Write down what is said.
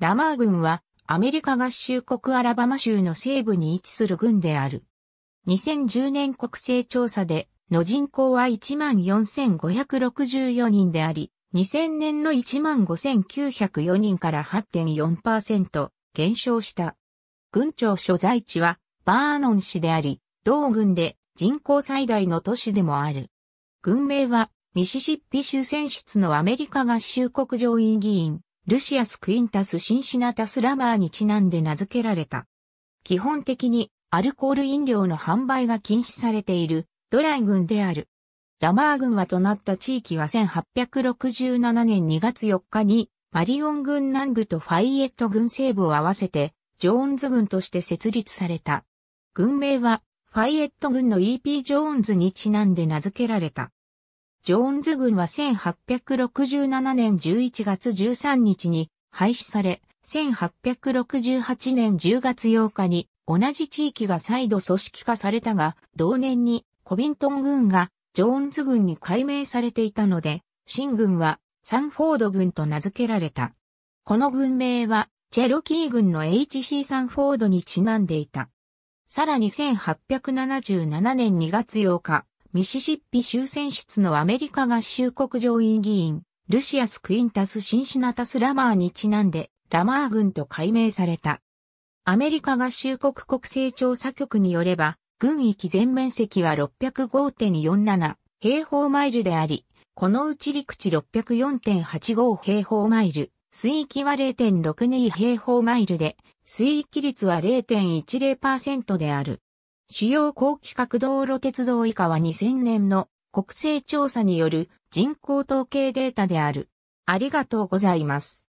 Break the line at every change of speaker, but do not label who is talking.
ラマー
軍はアメリカ合衆国アラバマ州の西部に位置する軍である。2010年国勢調査での人口は14,564人であり、2000年の15,904人から8.4%減少した。軍庁所在地はバーノン市であり、同軍で人口最大の都市でもある。軍名はミシシッピ州選出のアメリカ合衆国上院議員ルシアス・クインタス・シンシナタス・ラマーにちなんで名付けられた。基本的にアルコール飲料の販売が禁止されているドライ軍である。ラマー軍はとなった地域は1867年2月4日にマリオン軍南部とファイエット軍西部を合わせてジョーンズ軍として設立された。軍名はファイエット軍の E.P. ジョーンズにちなんで名付けられた。ジョーンズ軍は1867年11月13日に廃止され、1868年10月8日に同じ地域が再度組織化されたが、同年にコビントン軍がジョーンズ軍に改名されていたので、新軍はサンフォード軍と名付けられた。この軍名はチェロキー軍の HC サンフォードにちなんでいた。さらに1877年2月8日、ミシシッピ州選出のアメリカ合衆国上院議員、ルシアス・クインタス・シンシナタス・ラマーにちなんで、ラマー軍と改名された。アメリカ合衆国国勢調査局によれば、軍域全面積は605.47平方マイルであり、このうち陸地604.85平方マイル、水域は0.62平方マイルで、水域率は0.10%である。主要高規格道路鉄道以下は2000年の国勢調査による人口統計データである。ありがとうございます。